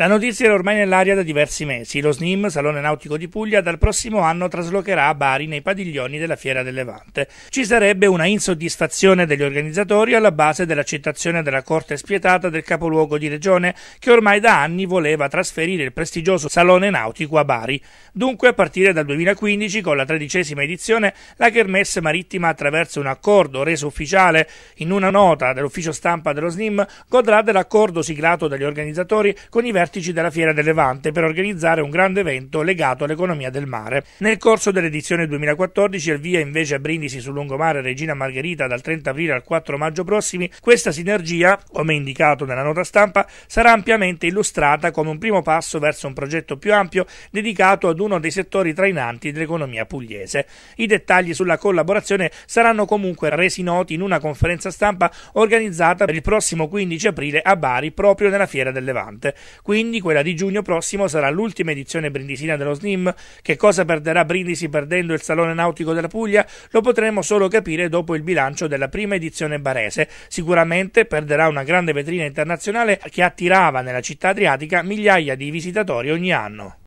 La notizia era ormai nell'aria da diversi mesi. Lo SNIM, Salone Nautico di Puglia, dal prossimo anno traslocherà a Bari nei padiglioni della Fiera del Levante. Ci sarebbe una insoddisfazione degli organizzatori alla base dell'accettazione della Corte spietata del capoluogo di regione, che ormai da anni voleva trasferire il prestigioso Salone Nautico a Bari. Dunque, a partire dal 2015, con la tredicesima edizione, la Kermesse Marittima, attraverso un accordo reso ufficiale in una nota dell'ufficio stampa dello SNIM, godrà dell'accordo siglato dagli organizzatori con i vertici vertici della Fiera del Levante per organizzare un grande evento legato all'economia del mare. Nel corso dell'edizione 2014, al via invece a Brindisi sul lungomare Regina Margherita dal 30 aprile al 4 maggio prossimi, questa sinergia, come indicato nella nota stampa, sarà ampiamente illustrata come un primo passo verso un progetto più ampio dedicato ad uno dei settori trainanti dell'economia pugliese. I dettagli sulla collaborazione saranno comunque resi noti in una conferenza stampa organizzata per il prossimo 15 aprile a Bari proprio nella Fiera del Levante. Quindi quindi quella di giugno prossimo sarà l'ultima edizione brindisina dello SNIM. Che cosa perderà Brindisi perdendo il Salone Nautico della Puglia? Lo potremo solo capire dopo il bilancio della prima edizione barese. Sicuramente perderà una grande vetrina internazionale che attirava nella città adriatica migliaia di visitatori ogni anno.